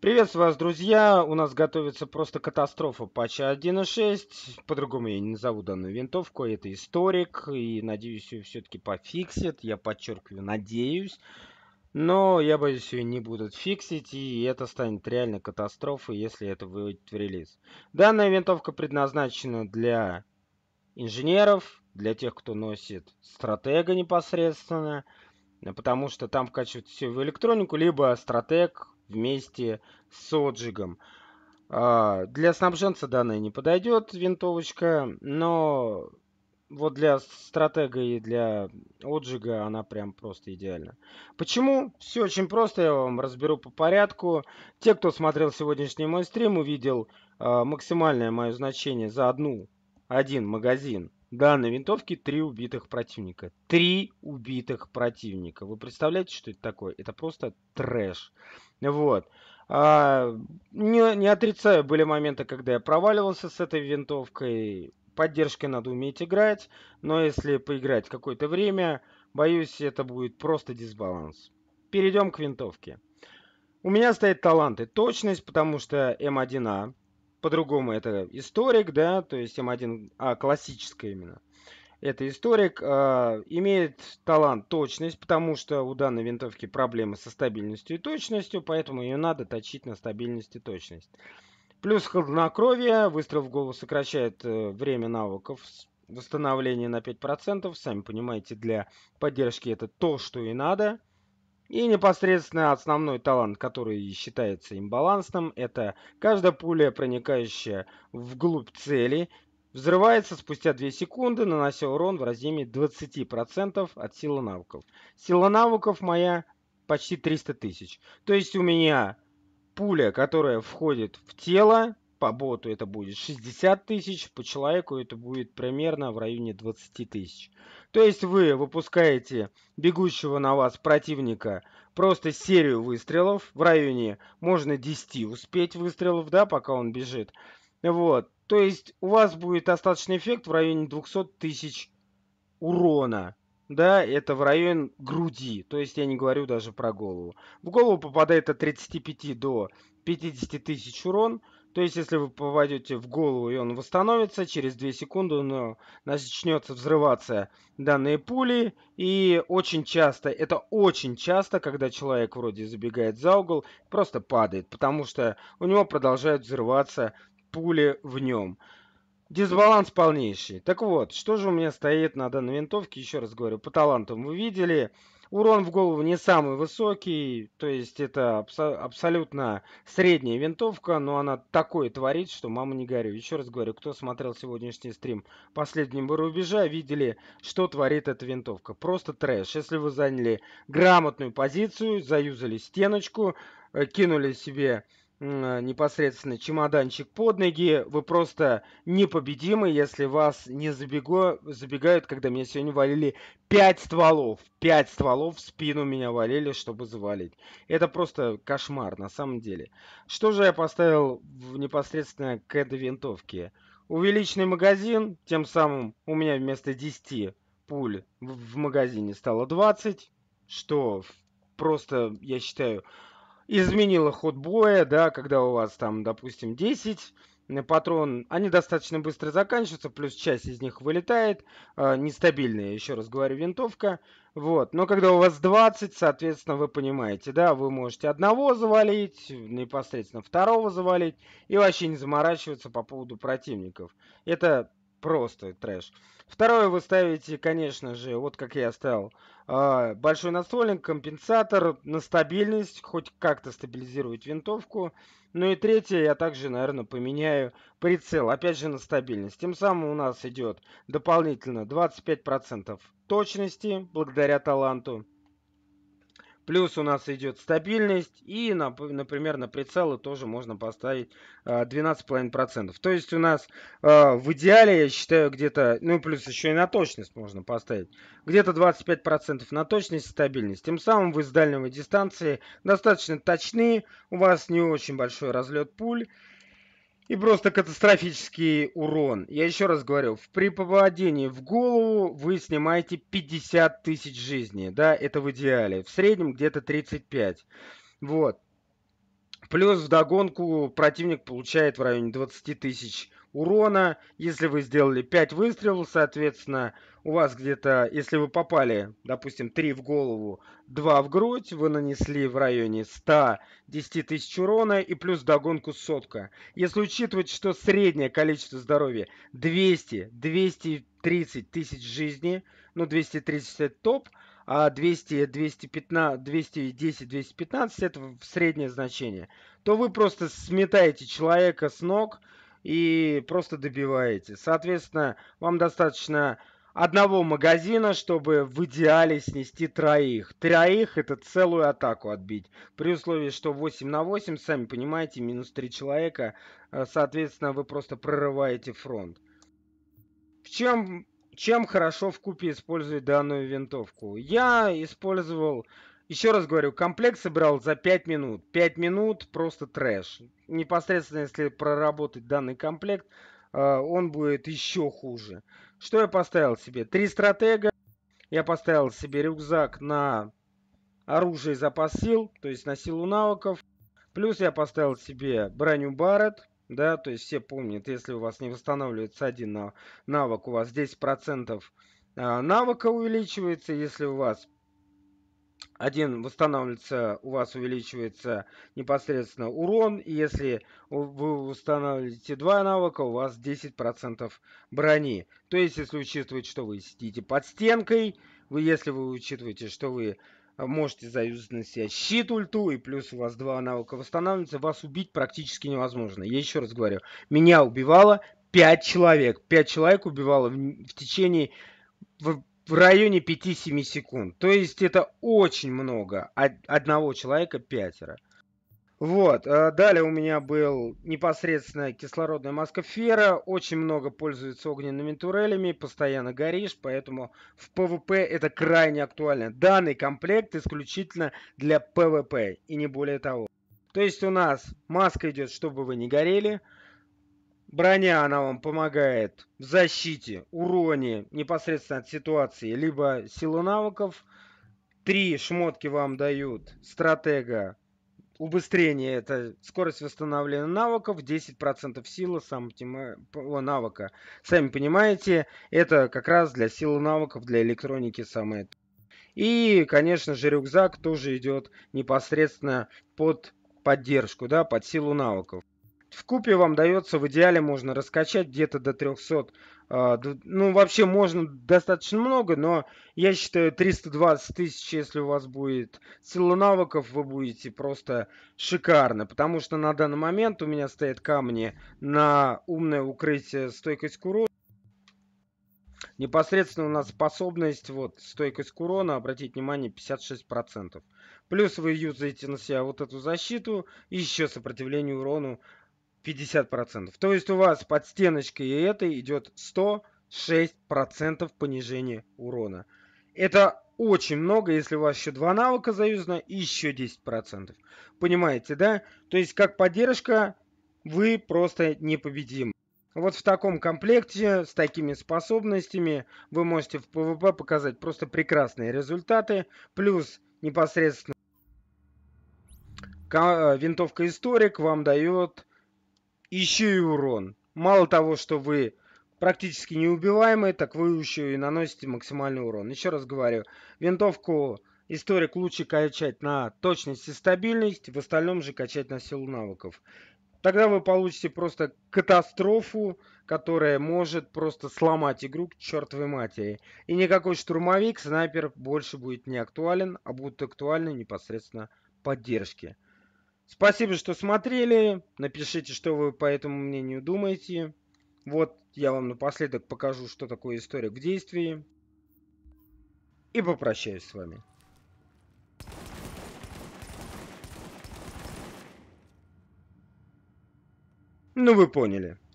Приветствую вас, друзья! У нас готовится просто катастрофа патча 1.6. По-другому я не назову данную винтовку. Это историк, и надеюсь, ее все-таки пофиксит. Я подчеркиваю, надеюсь. Но я боюсь, ее не будут фиксить, и это станет реальной катастрофой, если это выйдет в релиз. Данная винтовка предназначена для инженеров, для тех, кто носит стратега непосредственно, потому что там вкачивают все в электронику, либо стратег вместе с отжигом. А, для снабженца данная не подойдет винтовочка, но вот для стратега и для отжига она прям просто идеальна. Почему? Все очень просто, я вам разберу по порядку. Те, кто смотрел сегодняшний мой стрим, увидел а, максимальное мое значение за одну, один магазин данной винтовки три убитых противника. Три убитых противника. Вы представляете, что это такое? Это просто трэш. Вот. А, не, не отрицаю, были моменты, когда я проваливался с этой винтовкой. Поддержкой надо уметь играть, но если поиграть какое-то время, боюсь, это будет просто дисбаланс. Перейдем к винтовке. У меня стоит таланты. Точность, потому что М1А по-другому это историк, да, то есть М1А классическая именно. Это историк, э, имеет талант точность, потому что у данной винтовки проблемы со стабильностью и точностью, поэтому ее надо точить на стабильность и точность. Плюс хладнокровие, выстрел в голову сокращает э, время навыков восстановления на 5%, сами понимаете, для поддержки это то, что и надо. И непосредственно основной талант, который считается имбалансным, это каждая пуля, проникающая вглубь цели, Взрывается спустя 2 секунды, нанося урон в размере 20% от силы навыков. Сила навыков моя почти 300 тысяч. То есть у меня пуля, которая входит в тело, по боту это будет 60 тысяч, по человеку это будет примерно в районе 20 тысяч. То есть вы выпускаете бегущего на вас противника просто серию выстрелов в районе, можно 10 успеть выстрелов, да, пока он бежит. Вот, то есть у вас будет остаточный эффект в районе 200 тысяч урона. Да, это в район груди, то есть я не говорю даже про голову. В голову попадает от 35 до 50 тысяч урон – то есть, если вы попадете в голову и он восстановится, через 2 секунды он э, начнется взрываться данные пули. И очень часто, это очень часто, когда человек вроде забегает за угол, просто падает, потому что у него продолжают взрываться пули в нем. Дисбаланс полнейший. Так вот, что же у меня стоит на данной винтовке, еще раз говорю, по талантам вы видели. Урон в голову не самый высокий, то есть это абсо- абсолютно средняя винтовка, но она такое творит, что мама не горю. Еще раз говорю, кто смотрел сегодняшний стрим последнего рубежа, видели, что творит эта винтовка. Просто трэш. Если вы заняли грамотную позицию, заюзали стеночку, э, кинули себе Э, непосредственно чемоданчик под ноги. Вы просто непобедимы, если вас не забегу, забегают, когда меня сегодня валили 5 стволов. 5 стволов в спину меня валили, чтобы завалить. Это просто кошмар на самом деле. Что же я поставил в непосредственно к этой винтовке? Увеличенный магазин, тем самым у меня вместо 10 пуль в магазине стало 20, что просто, я считаю, изменила ход боя, да, когда у вас там, допустим, 10 э, патрон, они достаточно быстро заканчиваются, плюс часть из них вылетает, э, нестабильная, еще раз говорю, винтовка, вот, но когда у вас 20, соответственно, вы понимаете, да, вы можете одного завалить, непосредственно второго завалить, и вообще не заморачиваться по поводу противников, это просто трэш. Второе вы ставите, конечно же, вот как я ставил, а, большой надствольник, компенсатор на стабильность, хоть как-то стабилизировать винтовку. Ну и третье, я также, наверное, поменяю прицел, опять же на стабильность. Тем самым у нас идет дополнительно 25% точности благодаря таланту. Плюс у нас идет стабильность. И, например, на прицелы тоже можно поставить 12,5%. А, То есть у нас а, в идеале, я считаю, где-то, ну плюс еще и на точность можно поставить, где-то 25% на точность стабильность. Тем самым вы с дальнего дистанции достаточно точны, у вас не очень большой разлет пуль и просто катастрофический урон. Я еще раз говорю, при попадании в голову вы снимаете 50 тысяч жизней, да, это в идеале. В среднем где-то 35. Вот. Плюс в догонку противник получает в районе 20 тысяч урона. Если вы сделали 5 выстрелов, соответственно, у вас где-то, если вы попали, допустим, 3 в голову, 2 в грудь, вы нанесли в районе 110 тысяч урона и плюс догонку сотка. Если учитывать, что среднее количество здоровья 200, 230 тысяч жизни, ну 230 это топ, а 200, 210, 215 это среднее значение, то вы просто сметаете человека с ног, и просто добиваете. Соответственно, вам достаточно одного магазина, чтобы в идеале снести троих. Троих это целую атаку отбить. При условии, что 8 на 8, сами понимаете, минус 3 человека, э, соответственно, вы просто прорываете фронт. В чем, чем хорошо в купе использовать данную винтовку? Я использовал еще раз говорю, комплект собрал за 5 минут. 5 минут просто трэш. Непосредственно, если проработать данный комплект, э, он будет еще хуже. Что я поставил себе? Три стратега. Я поставил себе рюкзак на оружие и запас сил, то есть на силу навыков. Плюс я поставил себе броню Барретт. Да, то есть все помнят, если у вас не восстанавливается один навык, у вас 10% э, навыка увеличивается. Если у вас один восстанавливается, у вас увеличивается непосредственно урон. И если вы устанавливаете два навыка, у вас 10% брони. То есть, если учитывать, что вы сидите под стенкой, вы, если вы учитываете, что вы э, можете заюзать на себя щит ульту, и плюс у вас два навыка восстанавливаются, вас убить практически невозможно. Я еще раз говорю, меня убивало 5 человек. 5 человек убивало в, в течение в районе 5-7 секунд. То есть это очень много. Одного человека пятеро. Вот, э, далее у меня был непосредственно кислородная маскофера, очень много пользуется огненными турелями, постоянно горишь, поэтому в ПВП это крайне актуально. Данный комплект исключительно для ПВП и не более того. То есть у нас маска идет, чтобы вы не горели, Броня, она вам помогает в защите, уроне непосредственно от ситуации, либо силу навыков. Три шмотки вам дают стратега. Убыстрение – это скорость восстановления навыков, 10% силы сам навыка. Сами понимаете, это как раз для силы навыков, для электроники самое. И, конечно же, рюкзак тоже идет непосредственно под поддержку, да, под силу навыков. В купе вам дается в идеале можно раскачать где-то до 300. А, ну, вообще можно достаточно много, но я считаю 320 тысяч, если у вас будет сила навыков, вы будете просто шикарно. Потому что на данный момент у меня стоят камни на умное укрытие стойкость к урону. Непосредственно у нас способность, вот, стойкость к урону, обратите внимание, 56%. Плюс вы юзаете на себя вот эту защиту и еще сопротивление урону 50%. То есть у вас под стеночкой и этой идет 106% понижения урона. Это очень много, если у вас еще два навыка заюзано и еще 10%. Понимаете, да? То есть как поддержка вы просто непобедимы. Вот в таком комплекте, с такими способностями, вы можете в ПВП показать просто прекрасные результаты. Плюс непосредственно э, винтовка Историк вам дает еще и урон. Мало того, что вы практически неубиваемые, так вы еще и наносите максимальный урон. Еще раз говорю, винтовку историк лучше качать на точность и стабильность, в остальном же качать на силу навыков. Тогда вы получите просто катастрофу, которая может просто сломать игру к чертовой матери. И никакой штурмовик, снайпер больше будет не актуален, а будут актуальны непосредственно поддержки. Спасибо, что смотрели. Напишите, что вы по этому мнению думаете. Вот я вам напоследок покажу, что такое история в действии. И попрощаюсь с вами. Ну вы поняли.